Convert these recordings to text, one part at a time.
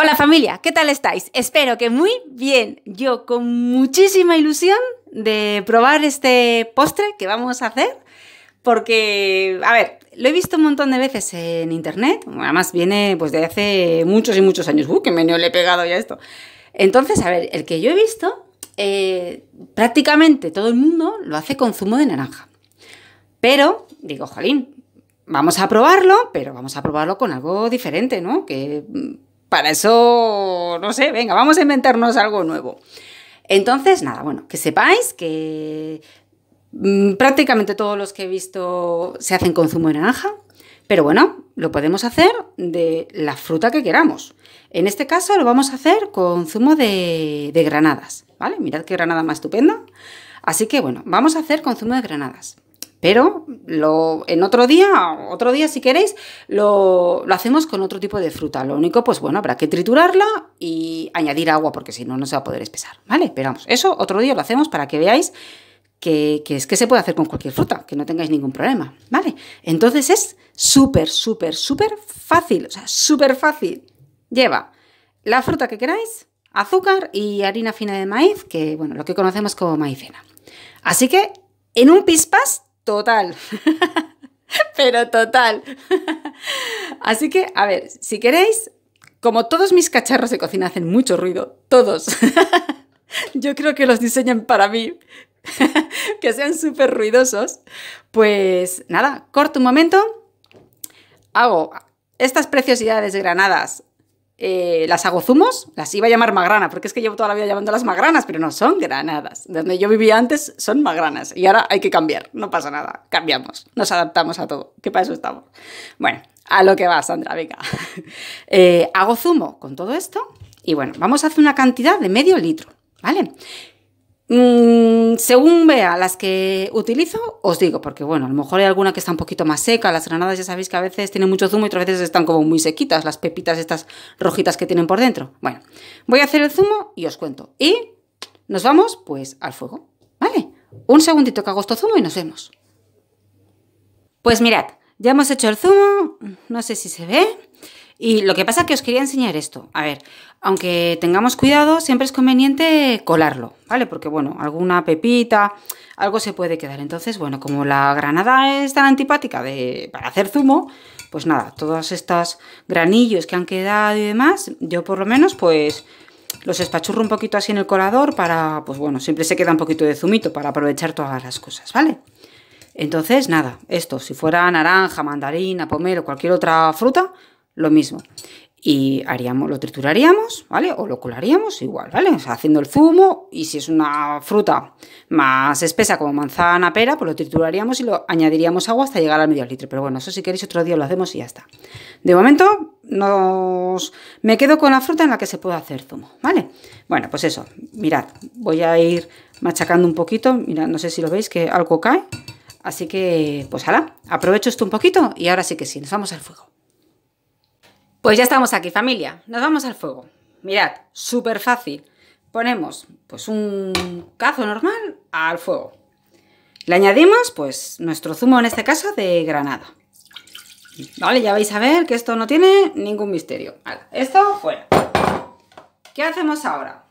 Hola familia, ¿qué tal estáis? Espero que muy bien. Yo con muchísima ilusión de probar este postre que vamos a hacer porque, a ver, lo he visto un montón de veces en internet, además viene pues de hace muchos y muchos años. ¡Uh, que meneo le he pegado ya esto! Entonces, a ver, el que yo he visto, eh, prácticamente todo el mundo lo hace con zumo de naranja. Pero, digo, jolín, vamos a probarlo, pero vamos a probarlo con algo diferente, ¿no? Que para eso, no sé, venga, vamos a inventarnos algo nuevo. Entonces, nada, bueno, que sepáis que mm, prácticamente todos los que he visto se hacen con zumo de naranja, pero bueno, lo podemos hacer de la fruta que queramos. En este caso lo vamos a hacer con zumo de, de granadas, ¿vale? Mirad qué granada más estupenda. Así que bueno, vamos a hacer con zumo de granadas. Pero lo, en otro día, otro día si queréis, lo, lo, hacemos con otro tipo de fruta. Lo único, pues bueno, habrá que triturarla y añadir agua, porque si no, no se va a poder espesar, ¿vale? Pero vamos, eso otro día lo hacemos para que veáis que, es que se puede hacer con cualquier fruta, que no tengáis ningún problema, ¿vale? Entonces es súper, súper, súper fácil, o sea, súper fácil. Lleva la fruta que queráis, azúcar y harina fina de maíz, que bueno, lo que conocemos como maicena. Así que en un pispas total. Pero total. Así que, a ver, si queréis, como todos mis cacharros de cocina hacen mucho ruido, todos. Yo creo que los diseñan para mí, que sean súper ruidosos. Pues nada, corto un momento, hago estas preciosidades granadas eh, las hago zumos, las iba a llamar magrana, porque es que llevo toda la vida llamándolas magranas, pero no, son granadas. Donde yo vivía antes son magranas y ahora hay que cambiar, no pasa nada, cambiamos, nos adaptamos a todo, que para eso estamos. Bueno, a lo que va, Sandra, venga. Eh, hago zumo con todo esto y bueno, vamos a hacer una cantidad de medio litro, ¿vale? Mm, según vea las que utilizo, os digo, porque bueno, a lo mejor hay alguna que está un poquito más seca, las granadas ya sabéis que a veces tienen mucho zumo y otras veces están como muy sequitas, las pepitas estas rojitas que tienen por dentro. Bueno, voy a hacer el zumo y os cuento. Y nos vamos pues al fuego, ¿vale? Un segundito que hago esto zumo y nos vemos. Pues mirad, ya hemos hecho el zumo, no sé si se ve, y lo que pasa es que os quería enseñar esto. A ver, aunque tengamos cuidado, siempre es conveniente colarlo, ¿vale? Porque, bueno, alguna pepita, algo se puede quedar. Entonces, bueno, como la granada es tan antipática de, para hacer zumo, pues nada, todos estos granillos que han quedado y demás, yo por lo menos, pues los espachurro un poquito así en el colador para, pues bueno, siempre se queda un poquito de zumito para aprovechar todas las cosas, ¿vale? Entonces, nada, esto, si fuera naranja, mandarina, pomelo, cualquier otra fruta, lo mismo. Y haríamos, lo trituraríamos, ¿vale? O lo colaríamos igual, ¿vale? O sea, haciendo el zumo y si es una fruta más espesa como manzana, pera, pues lo trituraríamos y lo añadiríamos agua hasta llegar al medio litro. Pero bueno, eso si queréis otro día lo hacemos y ya está. De momento nos... me quedo con la fruta en la que se puede hacer zumo, ¿vale? Bueno, pues eso, mirad, voy a ir machacando un poquito, mirad, no sé si lo veis que algo cae. Así que, pues ala, aprovecho esto un poquito y ahora sí que sí, nos vamos al fuego. Pues ya estamos aquí, familia. Nos vamos al fuego. Mirad, súper fácil. Ponemos pues un cazo normal al fuego. Le añadimos pues nuestro zumo, en este caso, de granada. Vale, ya vais a ver que esto no tiene ningún misterio. esto fuera. ¿Qué hacemos ahora?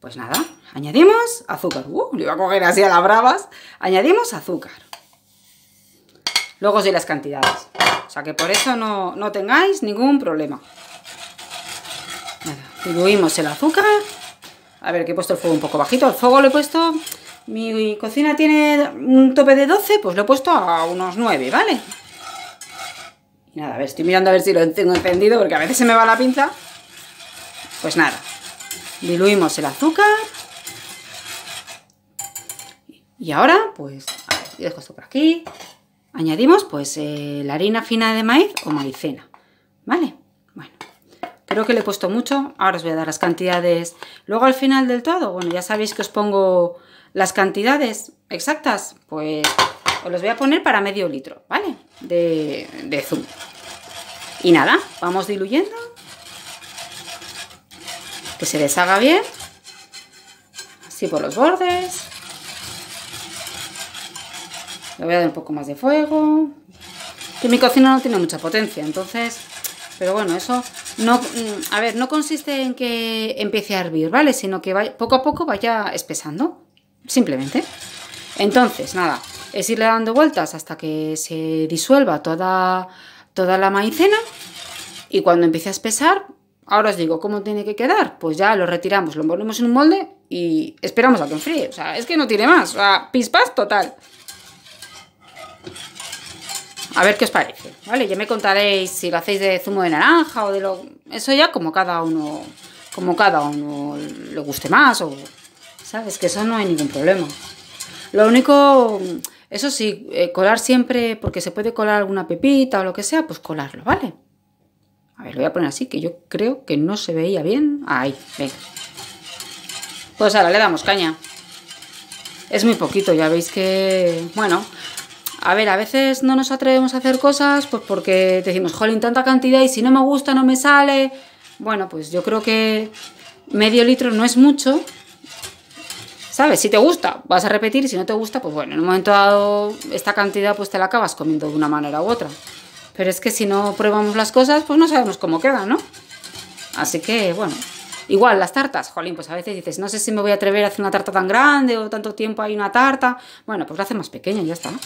Pues nada, añadimos azúcar. Uh, le iba a coger así a las bravas. Añadimos azúcar. Luego os doy las cantidades. O sea que por eso no, tengáis ningún problema. Nada, diluimos el azúcar. A ver, que he puesto el fuego un poco bajito. El fuego lo he puesto... Mi cocina tiene un tope de 12, pues lo he puesto a unos 9, ¿vale? nada, a ver, estoy mirando a ver si lo tengo encendido porque a veces se me va la pinza. Pues nada, diluimos el azúcar. Y ahora, pues, a ver, dejo esto por aquí. Añadimos pues eh, la harina fina de maíz o maicena, ¿vale? Bueno, creo que le he puesto mucho, ahora os voy a dar las cantidades. Luego al final del todo, bueno, ya sabéis que os pongo las cantidades exactas, pues os las voy a poner para medio litro, ¿vale? De, de zumo. Y nada, vamos diluyendo. Que se deshaga bien. Así por los bordes. Le voy a dar un poco más de fuego. Que mi cocina no tiene mucha potencia, entonces... Pero bueno, eso no... Mm, a ver, no consiste en que empiece a hervir, ¿vale? Sino que poco a poco vaya espesando, simplemente. Entonces, nada, es irle dando vueltas hasta que se disuelva toda, toda la maicena. Y cuando empiece a espesar, Ahora os digo, ¿cómo tiene que quedar? Pues ya lo retiramos, lo envolvemos en un molde y esperamos a que enfríe. O sea, es que no tiene más. O sea, pispas total. A ver qué os parece, ¿vale? Ya me contaréis si lo hacéis de zumo de naranja o de lo... Eso ya como cada uno, como cada uno le guste más o... ¿Sabes? Que eso no hay ningún problema. Lo único, eso sí, eh, colar siempre, porque se puede colar alguna pepita o lo que sea, pues colarlo, ¿vale? A ver, lo voy a poner así, que yo creo que no se veía bien. Ahí, venga. Pues ahora le damos caña. Es muy poquito, ya veis que... Bueno, a ver, a veces no nos atrevemos a hacer cosas pues porque decimos, jolín, tanta cantidad y si no me gusta no me sale. Bueno, pues yo creo que medio litro no es mucho. ¿Sabes? Si te gusta, vas a repetir si no te gusta, pues bueno, en un momento dado esta cantidad pues te la acabas comiendo de una manera u otra. Pero es que si no probamos las cosas, pues no sabemos cómo quedan, ¿no? Así que, bueno. Igual, las tartas, jolín, pues a veces dices, no sé si me voy a atrever a hacer una tarta tan grande o tanto tiempo hay una tarta. Bueno, pues la hace más pequeña y ya está, ¿no?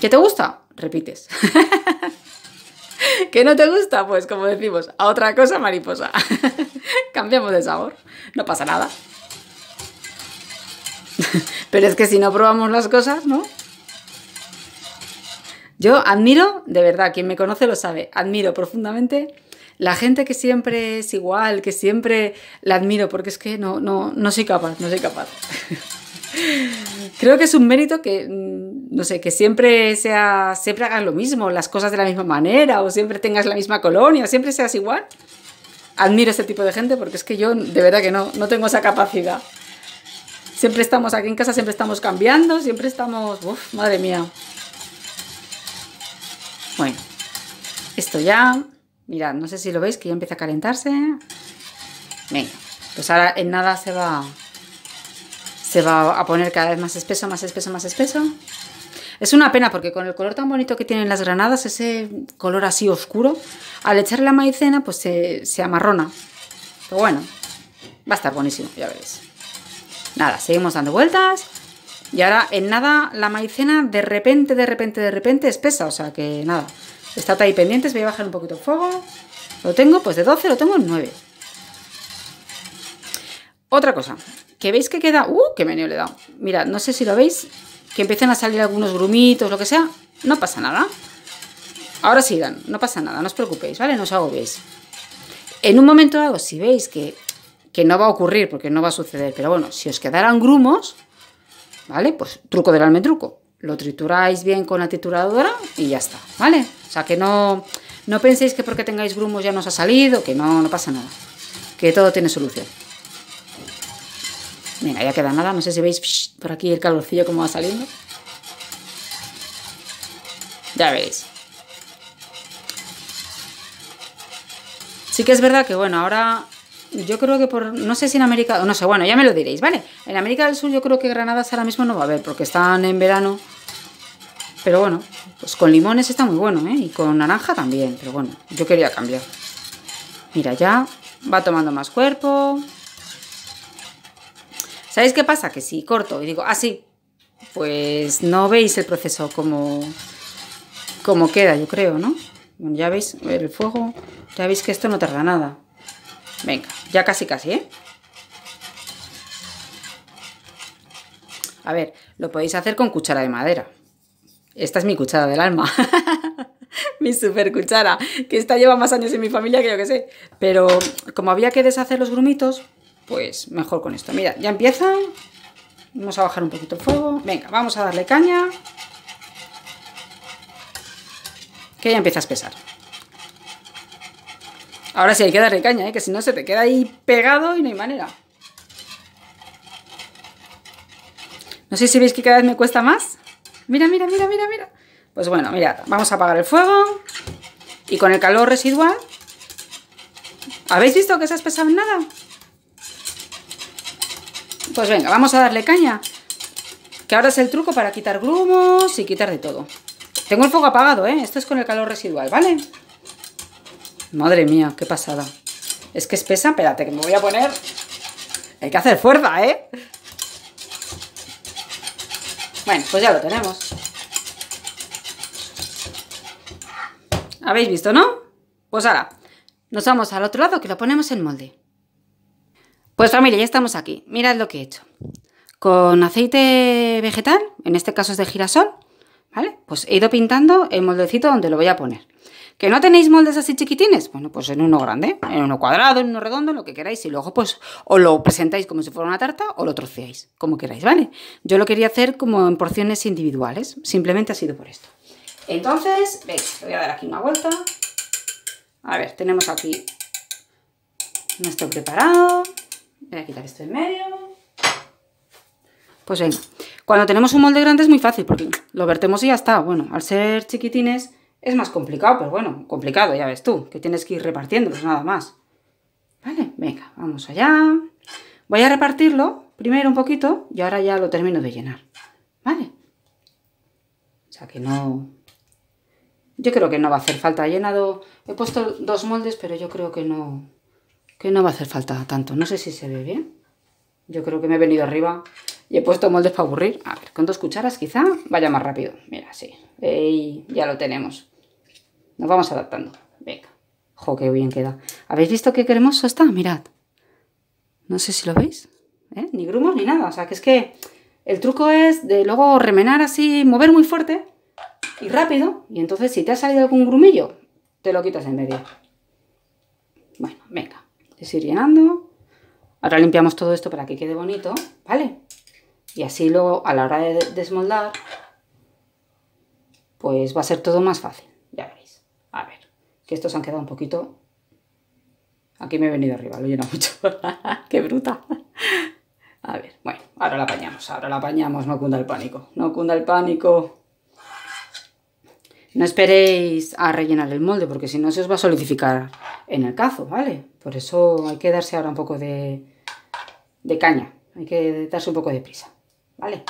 ¿Qué te gusta? Repites. ¿Qué no te gusta? Pues como decimos, a otra cosa mariposa. Cambiamos de sabor, no pasa nada. Pero es que si no probamos las cosas, ¿no? Yo admiro, de verdad, quien me conoce lo sabe, admiro profundamente la gente que siempre es igual, que siempre la admiro, porque es que no, no, no soy capaz, no soy capaz. Creo que es un mérito que, mm, no sé, que siempre, sea, siempre hagas lo mismo, las cosas de la misma manera, o siempre tengas la misma colonia, siempre seas igual. Admiro este tipo de gente porque es que yo de verdad que no, no tengo esa capacidad. Siempre estamos aquí en casa, siempre estamos cambiando, siempre estamos... Uf, madre mía. Bueno, esto ya... Mirad, no sé si lo veis, que ya empieza a calentarse. Venga, pues ahora en nada se va se va a poner cada vez más espeso, más espeso, más espeso. Es una pena porque con el color tan bonito que tienen las granadas, ese color así oscuro, al echar la maicena pues se, amarrona. Pero bueno, va a estar buenísimo, ya veréis. Nada, seguimos dando vueltas. Y ahora en nada la maicena de repente, de repente, de repente espesa. O sea que nada, está ahí pendientes, voy a bajar un poquito el fuego. Lo tengo pues de 12, lo tengo en 9. Otra cosa, que veis que queda... ¡Uh! ¡Qué meneo le he dado! Mira, no sé si lo veis, que empiezan a salir algunos grumitos, lo que sea. No pasa nada. Ahora sigan, no pasa nada, no os preocupéis, ¿vale? No os agobiéis. En un momento dado, si veis que, que no va a ocurrir, porque no va a suceder, pero bueno, si os quedaran grumos, ¿vale? Pues truco del almendruco. Lo trituráis bien con la trituradora y ya está, ¿vale? O sea, que no, no penséis que porque tengáis grumos ya nos ha salido, que no, no pasa nada. Que todo tiene solución. Venga, ya queda nada. No sé si veis por aquí el calorcillo como va saliendo. Ya veis. Sí que es verdad que, bueno, ahora yo creo que por... No sé si en América... No sé, bueno, ya me lo diréis, ¿vale? En América del Sur yo creo que granadas ahora mismo no va a haber porque están en verano. Pero bueno, pues con limones está muy bueno, ¿eh? Y con naranja también, pero bueno, yo quería cambiar. Mira, ya va tomando más cuerpo. ¿Sabéis qué pasa? Que si corto y digo, así, ah, pues no veis el proceso como, como queda, yo creo, ¿no? ya veis el fuego, ya veis que esto no tarda nada. Venga, ya casi casi, ¿eh? A ver, lo podéis hacer con cuchara de madera. Esta es mi cuchara del alma. mi super cuchara, que esta lleva más años en mi familia que yo que sé. Pero como había que deshacer los grumitos, pues mejor con esto. Mira, ya empieza. Vamos a bajar un poquito el fuego. Venga, vamos a darle caña. Que ya empieza a espesar. Ahora sí hay que darle caña, ¿eh? que si no se te queda ahí pegado y no hay manera. No sé si veis que cada vez me cuesta más. Mira, mira, mira, mira, mira. Pues bueno, mira, vamos a apagar el fuego. Y con el calor residual... ¿Habéis visto que se ha espesado en nada? Pues venga, vamos a darle caña. Que ahora es el truco para quitar grumos y quitar de todo. Tengo el fuego apagado, ¿eh? Esto es con el calor residual, ¿vale? Madre mía, qué pasada. Es que pesa, Espérate, que me voy a poner... Hay que hacer fuerza, ¿eh? Bueno, pues ya lo tenemos. ¿Habéis visto, no? Pues ahora, nos vamos al otro lado que lo ponemos en molde. Pues familia, ya estamos aquí. Mirad lo que he hecho. Con aceite vegetal, en este caso es de girasol, ¿vale? Pues he ido pintando el moldecito donde lo voy a poner. ¿Que no tenéis moldes así chiquitines? Bueno, pues en uno grande, en uno cuadrado, en uno redondo, lo que queráis. Y luego, pues, o lo presentáis como si fuera una tarta o lo troceáis, como queráis, ¿vale? Yo lo quería hacer como en porciones individuales. Simplemente ha sido por esto. Entonces, veis, le voy a dar aquí una vuelta. A ver, tenemos aquí nuestro preparado. Voy a quitar esto en medio. Pues venga. Cuando tenemos un molde grande es muy fácil porque lo vertemos y ya está. Bueno, al ser chiquitines es más complicado, pero bueno, complicado, ya ves tú, que tienes que ir repartiendo, pues nada más. Vale, venga, vamos allá. Voy a repartirlo primero un poquito y ahora ya lo termino de llenar. Vale. O sea que no... Yo creo que no va a hacer falta. He llenado... He puesto dos moldes, pero yo creo que no que no va a hacer falta tanto. No sé si se ve bien. Yo creo que me he venido arriba y he puesto moldes para aburrir. A ver, con dos cucharas quizá vaya más rápido. Mira, sí. Y ya lo tenemos. Nos vamos adaptando. Venga. Jo, qué bien queda. ¿Habéis visto qué cremoso está? Mirad. No sé si lo veis. ¿eh? Ni grumos ni nada. O sea, que es que el truco es de luego remenar así, mover muy fuerte y rápido. Y entonces si te ha salido algún grumillo, te lo quitas en medio. Bueno, venga es ir llenando. Ahora limpiamos todo esto para que quede bonito, ¿vale? Y así luego a la hora de desmoldar, pues va a ser todo más fácil, ya veréis. A ver, que estos han quedado un poquito... Aquí me he venido arriba, lo lleno mucho. ¡Qué bruta! A ver, bueno, ahora la apañamos, ahora la apañamos, no cunda el pánico, no cunda el pánico. No esperéis a rellenar el molde porque si no se os va a solidificar en el cazo, ¿vale? Por eso hay que darse ahora un poco de, caña, hay que darse un poco de prisa, ¿vale?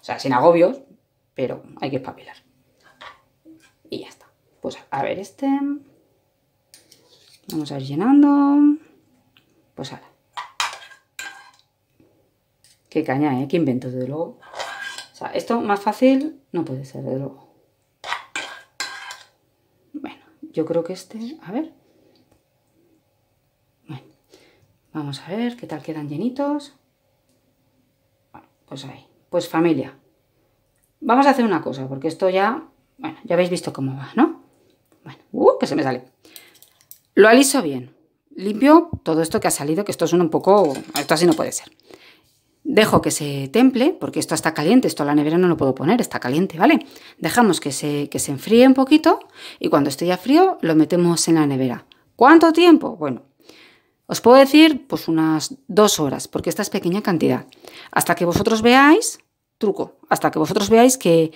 O sea, sin agobios, pero hay que espabilar. Y ya está. Pues a ver este. Vamos a ir llenando. Pues ahora. Qué caña, ¿eh? Qué invento, desde luego. O sea, esto más fácil no puede ser, desde luego yo creo que este, a ver. Bueno, vamos a ver qué tal quedan llenitos. Bueno, pues ahí. Pues familia. Vamos a hacer una cosa, porque esto ya, bueno, ya habéis visto cómo va, ¿no? Bueno, uh, que se me sale. Lo aliso bien. Limpio todo esto que ha salido, que esto es un poco, esto así no puede ser. Dejo que se temple, porque esto está caliente, esto a la nevera no lo puedo poner, está caliente, ¿vale? Dejamos que se, se enfríe un poquito y cuando esté ya frío lo metemos en la nevera. ¿Cuánto tiempo? Bueno, os puedo decir pues unas dos horas, porque esta es pequeña cantidad. Hasta que vosotros veáis, truco, hasta que vosotros veáis que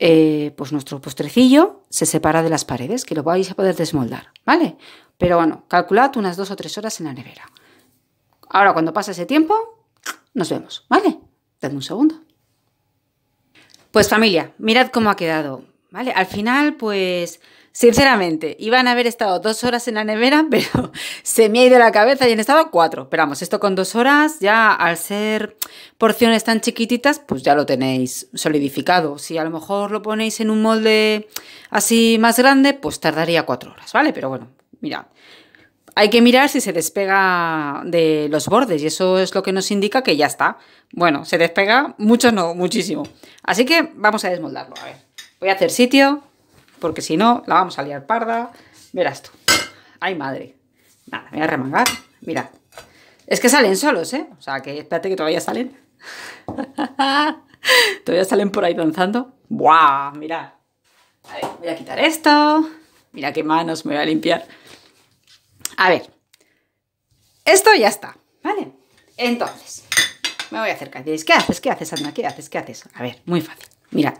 eh, pues nuestro postrecillo se separa de las paredes, que lo vais a poder desmoldar, ¿vale? Pero bueno, calculad unas dos o tres horas en la nevera. Ahora, cuando pasa ese tiempo, nos vemos, ¿vale? Dadme un segundo. Pues familia, mirad cómo ha quedado, ¿vale? Al final, pues, sinceramente, iban a haber estado dos horas en la nevera, pero se me ha ido la cabeza y han estado cuatro. Pero vamos, esto con dos horas, ya al ser porciones tan chiquititas, pues ya lo tenéis solidificado. Si a lo mejor lo ponéis en un molde así más grande, pues tardaría cuatro horas, ¿vale? Pero bueno, mirad hay que mirar si se despega de los bordes y eso es lo que nos indica que ya está. Bueno, se despega, mucho no, muchísimo. Así que vamos a desmoldarlo, a ver. Voy a hacer sitio, porque si no, la vamos a liar parda. Mira esto. ¡Ay, madre! Nada, me voy a remangar. Mira. Es que salen solos, ¿eh? O sea, que espérate que todavía salen. todavía salen por ahí danzando. ¡Buah! Mira. A ver, voy a quitar esto. Mira qué manos me voy a limpiar. A ver, esto ya está, ¿vale? Entonces, me voy a acercar. Diréis, ¿qué haces? ¿Qué haces, Ana? ¿Qué haces? ¿Qué haces? A ver, muy fácil. Mirad.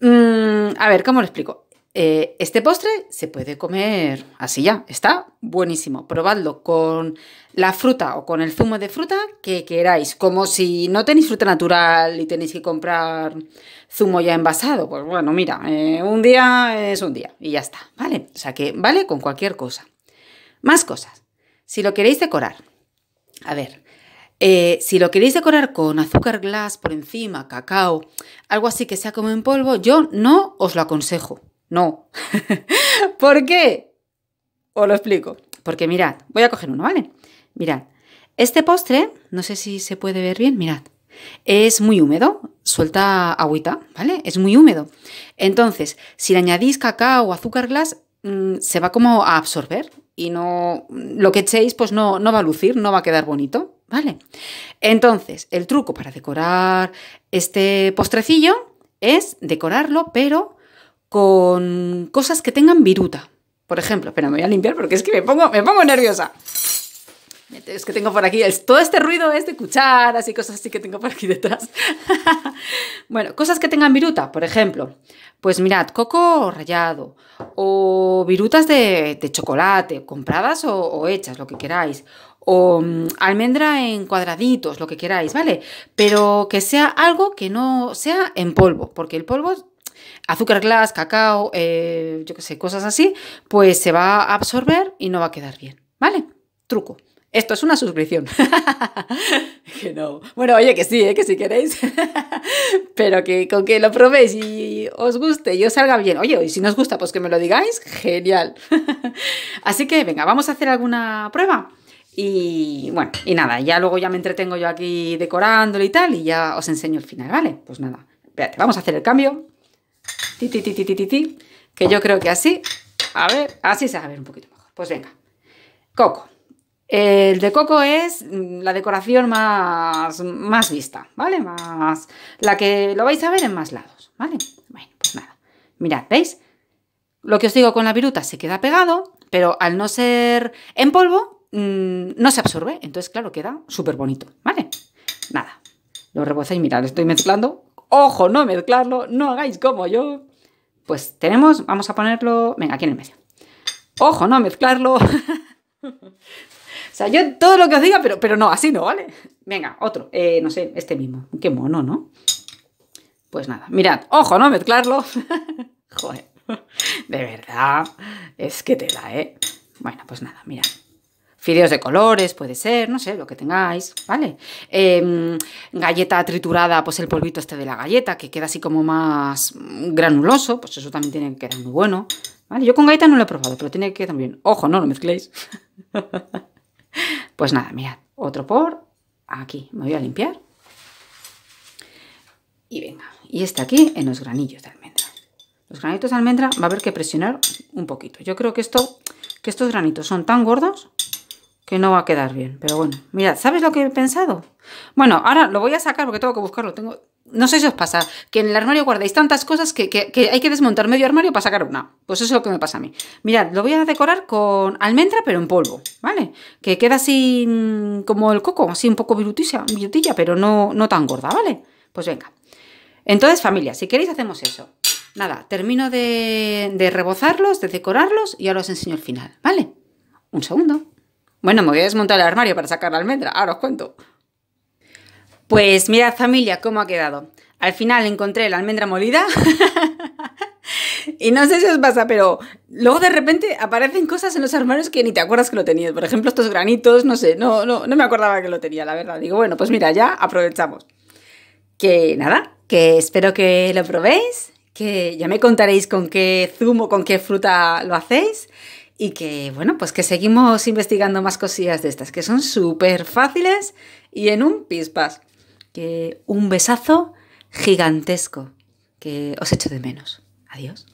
Mm, a ver, ¿cómo lo explico? Eh, este postre se puede comer así ya, está buenísimo. Probadlo con la fruta o con el zumo de fruta que queráis. Como si no tenéis fruta natural y tenéis que comprar zumo ya envasado. Pues bueno, mira, eh, un día es un día y ya está, ¿vale? O sea que vale con cualquier cosa. Más cosas. Si lo queréis decorar, a ver, eh, si lo queréis decorar con azúcar glass por encima, cacao, algo así que sea como en polvo, yo no os lo aconsejo. No. ¿Por qué? Os lo explico. Porque mirad, voy a coger uno, ¿vale? Mirad, este postre, no sé si se puede ver bien, mirad, es muy húmedo, suelta agüita, ¿vale? Es muy húmedo. Entonces, si le añadís cacao o azúcar glass, mm, se va como a absorber y no lo que echéis pues no, no va a lucir, no va a quedar bonito, ¿vale? Entonces, el truco para decorar este postrecillo es decorarlo pero con cosas que tengan viruta. Por ejemplo, espera, me voy a limpiar porque es que me pongo, me pongo nerviosa. Es que tengo por aquí, todo este ruido es de cucharas y cosas así que tengo por aquí detrás. bueno, cosas que tengan viruta, por ejemplo, pues mirad, coco rallado o virutas de, chocolate, compradas o, hechas, lo que queráis. O mm, almendra en cuadraditos, lo que queráis, ¿vale? Pero que sea algo que no sea en polvo, porque el polvo azúcar glass, cacao, eh, yo qué sé, cosas así, pues se va a absorber y no va a quedar bien, ¿vale? Truco. Esto es una suscripción. que no. Bueno, oye, que sí, ¿eh? que si queréis. Pero que con que lo probéis y os guste y os salga bien. Oye, y si no os gusta, pues que me lo digáis. Genial. Así que venga, vamos a hacer alguna prueba. Y bueno, y nada, ya luego ya me entretengo yo aquí decorándolo y tal, y ya os enseño el final, ¿vale? Pues nada, espérate, vamos a hacer el cambio. Ti, que yo creo que así, a ver, así se va a ver un poquito mejor. Pues venga, coco. El de coco es mm, la decoración más, más vista, ¿vale? Más la que lo vais a ver en más lados, ¿vale? Bueno, pues nada. Mirad, ¿veis? Lo que os digo con la viruta se queda pegado, pero al no ser en polvo, mm, no se absorbe. Entonces, claro, queda súper bonito, ¿vale? Nada. Lo rebocéis, mirad, estoy mezclando. ¡Ojo, no mezclarlo! ¡No hagáis como yo! Pues tenemos, vamos a ponerlo... Venga, aquí en el medio. ¡Ojo, no mezclarlo! sea, yo todo lo que os diga, pero, pero no, así no, ¿vale? Venga, otro. Eh, no sé, este mismo. Qué mono, ¿no? Pues nada, mirad, ojo, ¿no? Mezclarlo. Joder, de verdad, es que te da, ¿eh? Bueno, pues nada, mirad fideos de colores, puede ser, no sé, lo que tengáis, ¿vale? Em, galleta triturada, pues el polvito este de la galleta, que queda así como más granuloso, pues eso también tiene que quedar muy bueno, ¿vale? Yo con galleta no lo he probado, pero tiene que quedar bien. Ojo, no lo mezcléis. Pues nada, mirad, otro por aquí. Me voy a limpiar. Y venga, y está aquí en los granillos de almendra. Los granitos de almendra va a haber que presionar un poquito. Yo creo que, esto, que estos granitos son tan gordos que no va a quedar bien. Pero bueno, mirad, ¿sabes lo que he pensado? Bueno, ahora lo voy a sacar porque tengo que buscarlo. Tengo, no sé si os pasa, que en el armario guardáis tantas cosas que, hay que desmontar medio armario para sacar una. Pues eso es lo que me pasa a mí. Mirad, lo voy a decorar con almendra, pero en polvo, ¿vale? Que queda así como el coco, así un poco virutilla, pero no, no tan gorda, ¿vale? Pues venga. Entonces, familia, si queréis hacemos eso. Nada, termino de, de rebozarlos, de decorarlos y ahora os enseño el final, ¿vale? Un segundo. Bueno, me voy a desmontar el armario para sacar la almendra, ahora os cuento. Pues mirad familia, cómo ha quedado. Al final encontré la almendra molida. y no sé si os pasa, pero luego de repente aparecen cosas en los armarios que ni te acuerdas que lo tenías. Por ejemplo, estos granitos, no sé, no, no, no me acordaba que lo tenía, la verdad. Digo, bueno, pues mira, ya aprovechamos. Que nada, que espero que lo probéis, que ya me contaréis con qué zumo, con qué fruta lo hacéis y que, bueno, pues que seguimos investigando más cosillas de estas, que son súper fáciles y en un pispas que un besazo gigantesco que os echo de menos. Adiós.